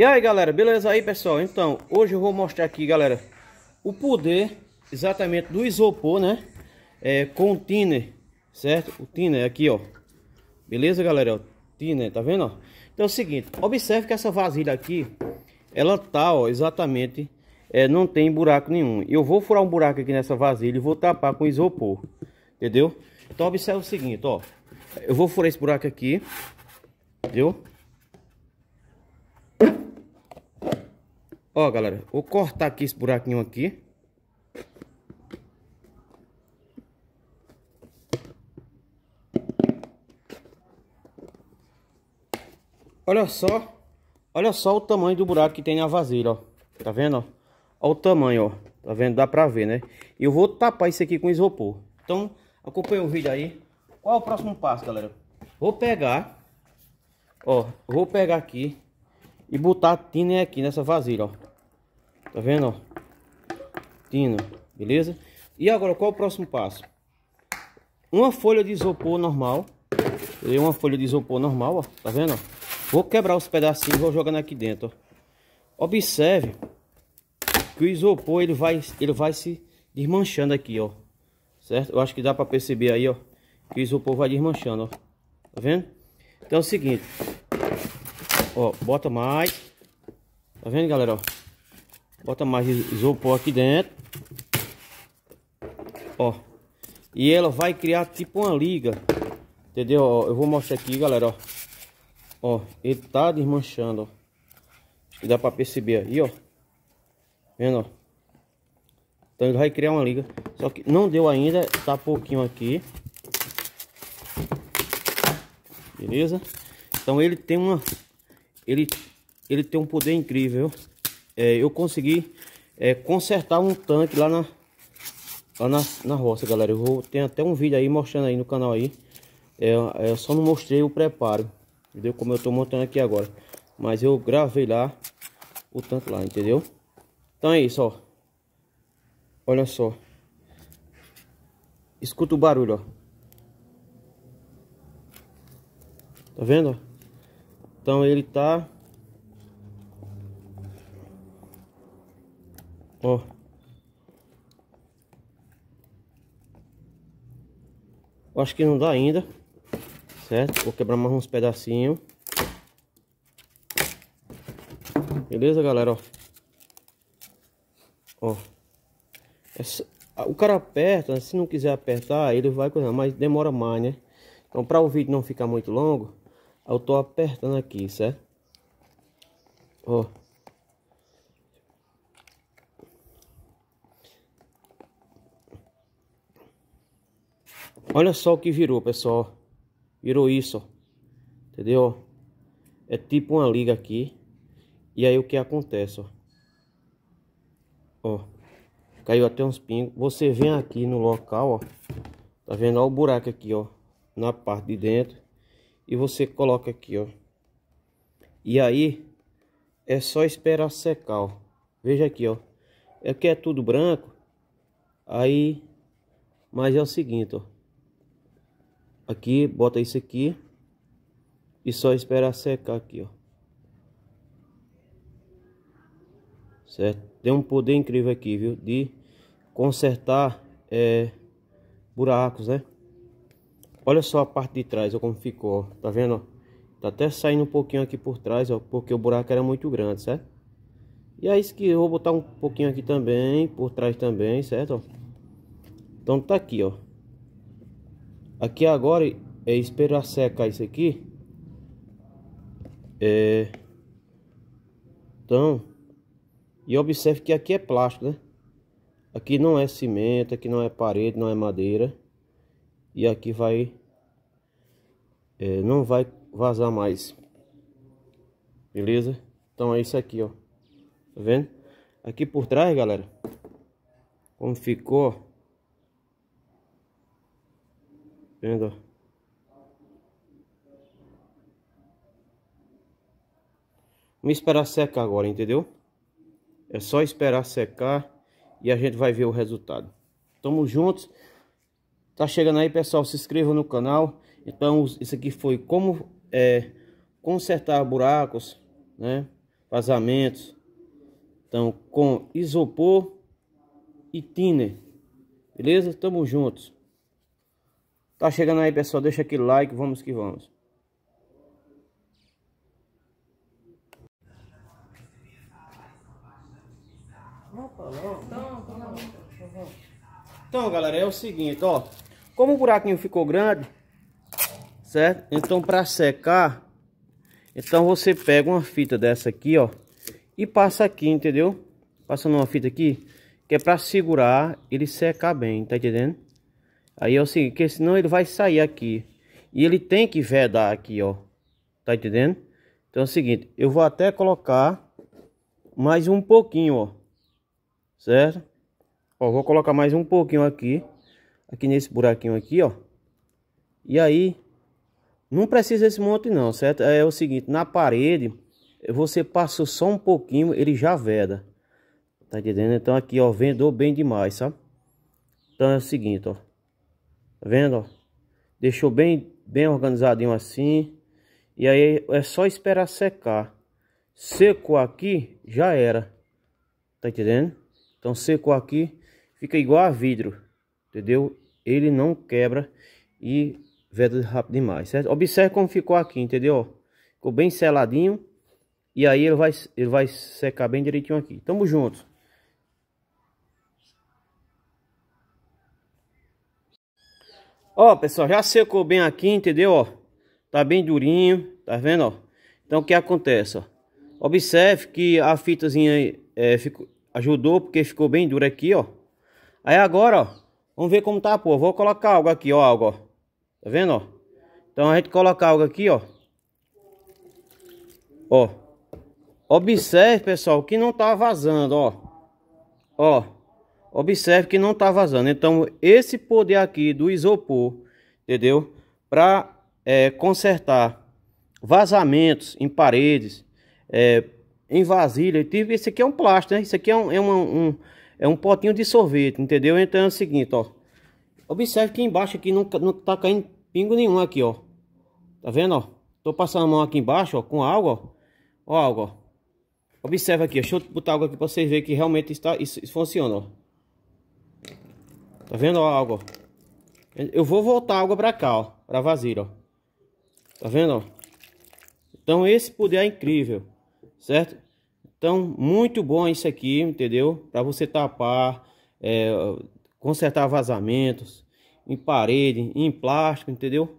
E aí galera, beleza aí pessoal? Então, hoje eu vou mostrar aqui galera O poder exatamente do isopor, né? É, com o thinner, certo? O thinner aqui, ó Beleza galera? O thinner, tá vendo? Ó? Então é o seguinte, observe que essa vasilha aqui Ela tá, ó, exatamente é, Não tem buraco nenhum Eu vou furar um buraco aqui nessa vasilha e vou tapar com isopor Entendeu? Então observe o seguinte, ó Eu vou furar esse buraco aqui Entendeu? Ó, galera, vou cortar aqui esse buraquinho aqui. Olha só, olha só o tamanho do buraco que tem na vasilha, ó. Tá vendo, ó? Olha o tamanho, ó. Tá vendo? Dá pra ver, né? Eu vou tapar isso aqui com isopor. Então, acompanha o vídeo aí. Qual é o próximo passo, galera? Vou pegar, ó, vou pegar aqui e botar a tina aqui nessa vasilha, ó. Tá vendo, Tino, beleza? E agora, qual é o próximo passo? Uma folha de isopor normal. Eu uma folha de isopor normal, ó. Tá vendo, Vou quebrar os pedacinhos e vou jogando aqui dentro, ó. Observe que o isopor, ele vai, ele vai se desmanchando aqui, ó. Certo? Eu acho que dá pra perceber aí, ó. Que o isopor vai desmanchando, ó. Tá vendo? Então é o seguinte. Ó, bota mais. Tá vendo, galera, ó? Bota mais isopor aqui dentro. Ó. E ela vai criar tipo uma liga. Entendeu? Ó, eu vou mostrar aqui, galera, ó. Ó, ele tá desmanchando, Acho que dá pra perceber aí, ó. Vendo, ó. Então ele vai criar uma liga. Só que não deu ainda, tá pouquinho aqui. Beleza? Então ele tem uma... Ele, ele tem um poder incrível, viu? é, eu consegui é, consertar um tanque lá na, lá na, na roça, galera. Eu vou, tem até um vídeo aí mostrando aí no canal aí. É, eu é, só não mostrei o preparo, entendeu? Como eu tô montando aqui agora. Mas eu gravei lá o tanque lá, entendeu? Então é isso, ó. Olha só. Escuta o barulho, ó. Tá vendo? Então ele tá Ó. Acho que não dá ainda. Certo? Vou quebrar mais uns pedacinhos. Beleza, galera? Ó. Ó. Essa, o cara aperta, se não quiser apertar, ele vai coisa, mas demora mais, né? Então, para o vídeo não ficar muito longo, eu tô apertando aqui, certo? Ó. Olha só o que virou, pessoal. Virou isso, ó. Entendeu? É tipo uma liga aqui. E aí o que acontece, ó. Ó. Caiu até uns pingos. Você vem aqui no local, ó. Tá vendo? Ó o buraco aqui, ó. Na parte de dentro. E você coloca aqui, ó. E aí, é só esperar secar, ó. Veja aqui, ó. É que é tudo branco. Aí, mas é o seguinte, ó aqui, bota isso aqui e só esperar secar aqui, ó. Certo? Tem um poder incrível aqui, viu? De consertar é, buracos, né? Olha só a parte de trás, ó, como ficou, ó. Tá vendo, ó? Tá até saindo um pouquinho aqui por trás, ó, porque o buraco era muito grande, certo? E aí que eu vou botar um pouquinho aqui também, por trás também, certo? Então tá aqui, ó. Aqui agora é esperar secar isso aqui. É... Então, e observe que aqui é plástico, né? Aqui não é cimento, aqui não é parede, não é madeira. E aqui vai... É, não vai vazar mais. Beleza? Então é isso aqui, ó. Tá vendo? Aqui por trás, galera. Como ficou, Vendo? Vamos esperar secar agora, entendeu? É só esperar secar e a gente vai ver o resultado. Tamo juntos. Tá chegando aí, pessoal. Se inscreva no canal. Então, isso aqui foi como é, consertar buracos, né? Vazamentos. Então, com isopor e tiner. Beleza? Tamo juntos. Tá chegando aí, pessoal. Deixa aquele like. Vamos que vamos. Então, galera, é o seguinte, ó. Como o buraquinho ficou grande, certo? Então, para secar, então você pega uma fita dessa aqui, ó, e passa aqui, entendeu? Passando uma fita aqui, que é para segurar ele secar bem, tá entendendo? Aí é o seguinte, que senão ele vai sair aqui. E ele tem que vedar aqui, ó. Tá entendendo? Então é o seguinte, eu vou até colocar mais um pouquinho, ó. Certo? Ó, vou colocar mais um pouquinho aqui. Aqui nesse buraquinho aqui, ó. E aí, não precisa esse monte não, certo? É o seguinte, na parede, você passou só um pouquinho, ele já veda. Tá entendendo? Então aqui, ó, vendou bem demais, sabe? Então é o seguinte, ó. Tá vendo? Deixou bem, bem organizadinho assim. E aí é só esperar secar. Seco aqui, já era. Tá entendendo? Então seco aqui, fica igual a vidro. Entendeu? Ele não quebra e veda rápido demais, certo? Observe como ficou aqui, entendeu? Ficou bem seladinho. E aí ele vai, ele vai secar bem direitinho aqui. Tamo junto. Ó, pessoal, já secou bem aqui, entendeu? Ó, tá bem durinho, tá vendo, ó? Então, o que acontece, ó? Observe que a fitazinha é, ficou, ajudou porque ficou bem dura aqui, ó. Aí agora, ó, vamos ver como tá, pô. Vou colocar algo aqui, ó, algo, ó. Tá vendo, ó? Então, a gente coloca algo aqui, ó. Ó. Observe, pessoal, que não tá vazando, ó. Ó observe que não está vazando. Então, esse poder aqui do isopor, entendeu? Para é, consertar vazamentos em paredes, é, em vasilha. Esse aqui é um plástico, né? Isso aqui é um, é, uma, um, é um potinho de sorvete, entendeu? Então é o seguinte, ó. Observe que embaixo aqui não, não tá caindo pingo nenhum aqui, ó. Tá vendo, ó? Tô passando a mão aqui embaixo, ó, com água, ó. Ó água, ó. Observe aqui, deixa eu botar água aqui pra vocês verem que realmente está, isso, isso funciona, ó. Tá vendo a água? Eu vou voltar a água pra cá, ó. Pra vasilha, ó. Tá vendo, ó? Então esse poder é incrível, certo? Então, muito bom isso aqui, entendeu? Pra você tapar, é, consertar vazamentos em parede, em plástico, entendeu?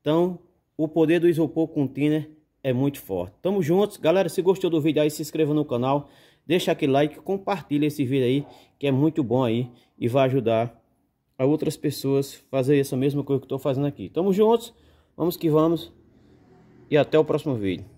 Então, o poder do isopor container é muito forte. Tamo juntos. Galera, se gostou do vídeo aí, se inscreva no canal. Deixa aquele like, compartilha esse vídeo aí, que é muito bom aí e vai ajudar a outras pessoas fazer essa mesma coisa que estou fazendo aqui. Tamo juntos, vamos que vamos e até o próximo vídeo.